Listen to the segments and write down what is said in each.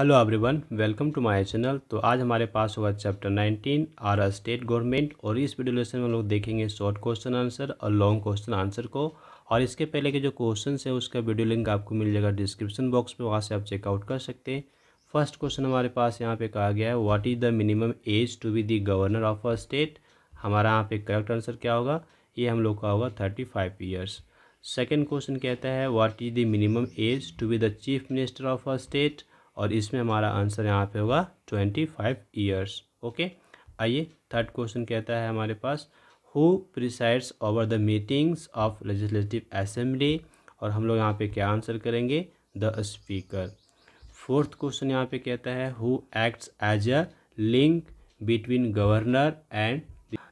Hello everyone welcome to my channel तो आज हमारे पास होगा चैप्टर 19 आर स्टेट गवर्नमेंट और इस वीडियो लेसन में हम लोग देखेंगे शॉर्ट क्वेश्चन आंसर और लॉन्ग क्वेश्चन आंसर को और इसके पहले के जो क्वेश्चन है उसका वीडियो लिंक आपको मिल जाएगा डिस्क्रिप्शन बॉक्स में वहाँ से आप चेकआउट कर सकते हैं फर्स्ट क्वेश्चन हमारे पास यहाँ पे कहा गया है what is the minimum age to be the governor of a state हमारा यहाँ पे करेक्ट आंसर क्या होगा ये हम लोग का होगा thirty five years second question कहता है what is the minimum age to be the chief minister of a state और इसमें हमारा आंसर यहाँ पे होगा ट्वेंटी फाइव ईयर्स ओके आइए थर्ड क्वेश्चन कहता है हमारे पास who presides over the meetings of legislative assembly और हम लोग यहाँ पे क्या आंसर करेंगे द स्पीकर फोर्थ क्वेश्चन यहाँ पे कहता है who acts as a link between governor and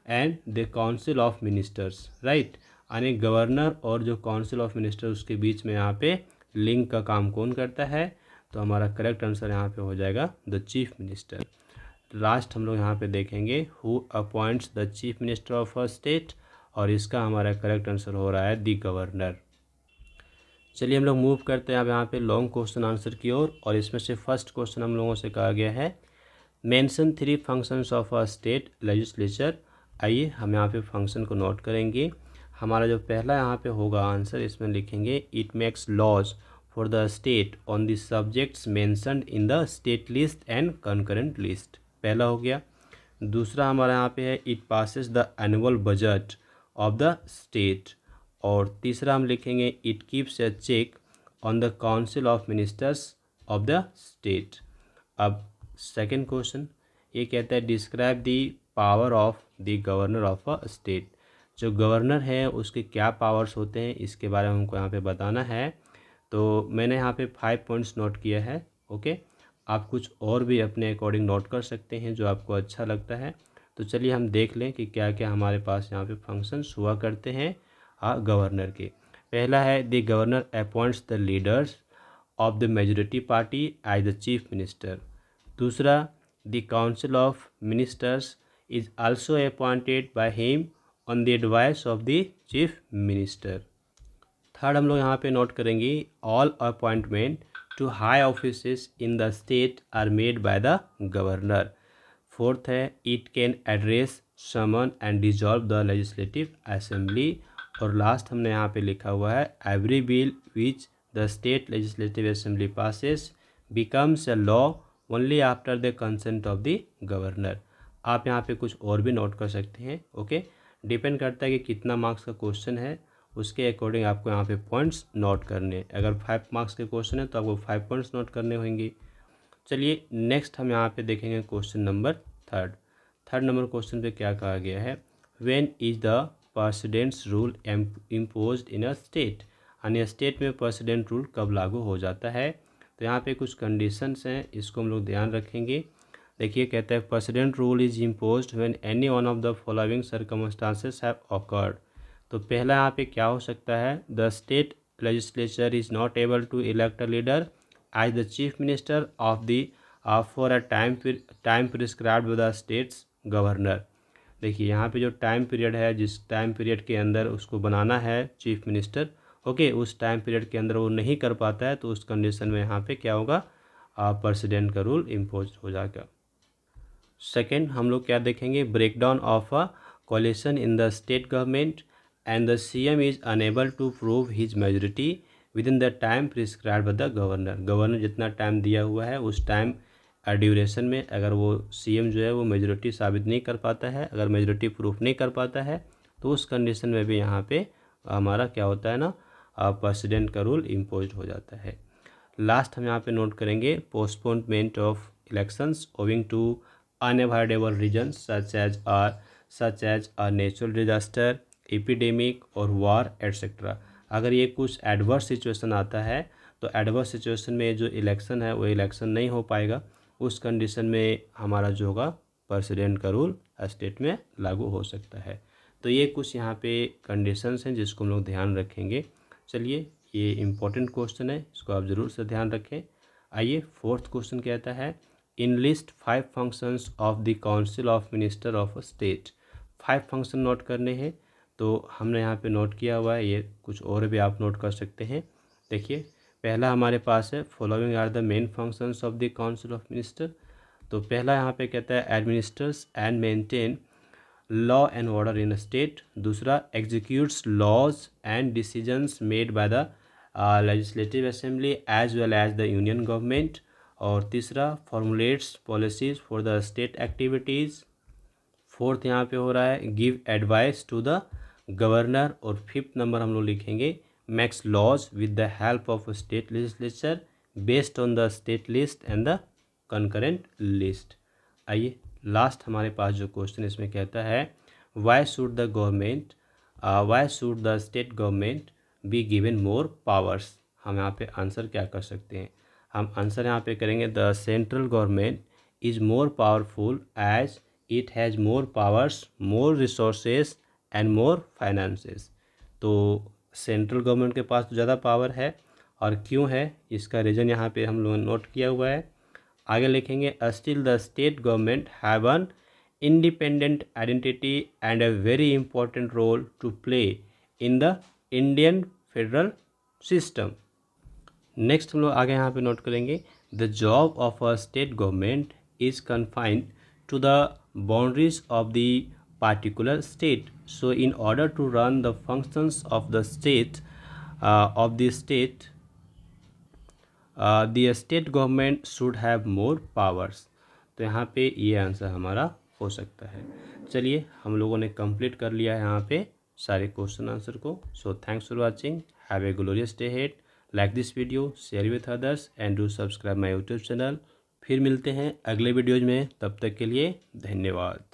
and the council of ministers right यानी गवर्नर और जो काउंसिल ऑफ मिनिस्टर उसके बीच में यहाँ पे लिंक का काम कौन करता है तो हमारा करेक्ट आंसर यहाँ पे हो जाएगा द चीफ मिनिस्टर लास्ट हम लोग यहाँ पे देखेंगे who appoints the chief minister of a state और इसका हमारा करेक्ट आंसर हो रहा है दी गवर्नर चलिए हम लोग मूव करते हैं अब यहाँ पे लॉन्ग क्वेश्चन आंसर की ओर और, इसमें से फर्स्ट क्वेश्चन हम लोगों से कहा गया है mention three functions of a state legislature आइए हम यहाँ पे फंक्शन को नोट करेंगे हमारा जो पहला यहाँ पे होगा आंसर इसमें लिखेंगे it makes laws for the state on the subjects mentioned in the state list and concurrent list पहला हो गया दूसरा हमारा यहाँ पे है it passes the annual budget of the state और तीसरा हम लिखेंगे it keeps a check on the council of ministers of the state अब सेकेंड क्वेश्चन ये कहता है describe the power of the governor of a state जो governor है उसके क्या पावर्स होते हैं इसके बारे में हमको यहाँ पे बताना है तो मैंने यहाँ पे फाइव पॉइंट्स नोट किया है ओके आप कुछ और भी अपने अकॉर्डिंग नोट कर सकते हैं जो आपको अच्छा लगता है तो चलिए हम देख लें कि क्या क्या हमारे पास यहाँ पे फंक्शंस हुआ करते हैं गवर्नर हाँ, के पहला है the governor appoints the leaders of the majority party as the chief minister दूसरा the council of ministers is also appointed by him on the advice of the chief minister third हम लोग यहाँ पे note करेंगे all appointment to high office in the state are made by the governor fourth है it can address summon and dissolve the legislative assembly और last हमने यहाँ पे लिखा हुआ है every bill which the state legislative assembly passes becomes a law only after the consent of the governor आप यहाँ पे कुछ और भी नोट कर सकते हैं ओके डिपेंड करता है कि कितना मार्क्स का क्वेश्चन है उसके अकॉर्डिंग आपको यहाँ पे पॉइंट्स नोट करने हैं अगर फाइव मार्क्स के क्वेश्चन है तो आपको फाइव पॉइंट्स नोट करने होंगे चलिए नेक्स्ट हम यहाँ पे देखेंगे question number third third number question पे क्या कहा गया है when is the president's rule impose in a state यानी स्टेट में प्रेसिडेंट रूल कब लागू हो जाता है तो यहाँ पर कुछ कंडीशंस हैं इसको हम लोग ध्यान रखेंगे देखिए कहते हैं president rule is impose when any one of the following circumstances have occurred तो पहला यहाँ पे क्या हो सकता है the state legislature is not able to elect a leader as the chief minister of the for a time time prescribe the state's governor देखिए यहाँ पे जो टाइम पीरियड है जिस टाइम पीरियड के अंदर उसको बनाना है चीफ मिनिस्टर ओके उस टाइम पीरियड के अंदर वो नहीं कर पाता है तो उस कंडीशन में यहाँ पे क्या होगा प्रेसिडेंट uh, का रूल इम्पोज हो जाएगा सेकेंड हम लोग क्या देखेंगे breakdown of a coalition in the state government and the CM is unable to prove his majority within the time prescribed by the governor. Governor जितना टाइम दिया हुआ है उस टाइम ड्यूरेशन में अगर वो सीएम जो है वो मेजोरिटी साबित नहीं कर पाता है अगर मेजोरिटी प्रूफ नहीं कर पाता है तो उस कंडीशन में भी यहाँ पे हमारा क्या होता है ना प्रेसिडेंट का रूल इम्पोज हो जाता है लास्ट हम यहाँ पे नोट करेंगे postponement of elections owing to unavoidable reason such as are such as a natural disaster epidemic और वार एट्सेट्रा अगर ये कुछ एडवर्स सिचुएशन आता है तो एडवर्स सिचुएशन में जो इलेक्शन है वो इलेक्शन नहीं हो पाएगा उस कंडीशन में हमारा जो होगा प्रेसिडेंट का रूल स्टेट में लागू हो सकता है तो ये कुछ यहाँ पे कंडीशंस हैं जिसको हम लोग ध्यान रखेंगे चलिए ये इम्पोर्टेंट क्वेश्चन है इसको आप ज़रूर से ध्यान रखें आइए फोर्थ क्वेश्चन कहता है in list five functions of the council of minister of state five function note करने हैं तो हमने यहाँ पे नोट किया हुआ है ये कुछ और भी आप नोट कर सकते हैं देखिए पहला हमारे पास है following are the main functions of the council of minister तो पहला यहाँ पे कहता है administers and maintain law and order in state दूसरा executes laws and decisions made by the legislative assembly as well as the union government और तीसरा formulates policies for the state activities fourth यहाँ पे हो रहा है give advice to the governor और fifth number हम लोग लिखेंगे max laws with the help of state legislature based on the state list and the concurrent list आइए लास्ट हमारे पास जो क्वेश्चन इसमें कहता है why should the government why should the state government be given more powers हम यहाँ पे आंसर क्या कर सकते हैं हम आंसर यहाँ पे करेंगे the central government is more powerful as it has more powers more resources and more finances तो सेंट्रल गवर्नमेंट के पास तो ज़्यादा पावर है और क्यों है इसका रीज़न यहाँ पे हम लोगों ने नोट किया हुआ है आगे लिखेंगे still the state government have an independent identity and a very important role to play in the Indian federal system next हम लोग आगे यहाँ पे नोट करेंगे the job of a state government is confined to the boundaries of the particular state so in order to run the functions of the state uh, of the state uh, the state government should have more powers तो यहाँ पे ये answer हमारा हो सकता है चलिए हम लोगों ने कंप्लीट कर लिया है यहाँ पे सारे क्वेश्चन आंसर को so thanks for watching have a glorious day hit like this video share with others and do subscribe my YouTube channel फिर मिलते हैं अगले वीडियोज में तब तक के लिए धन्यवाद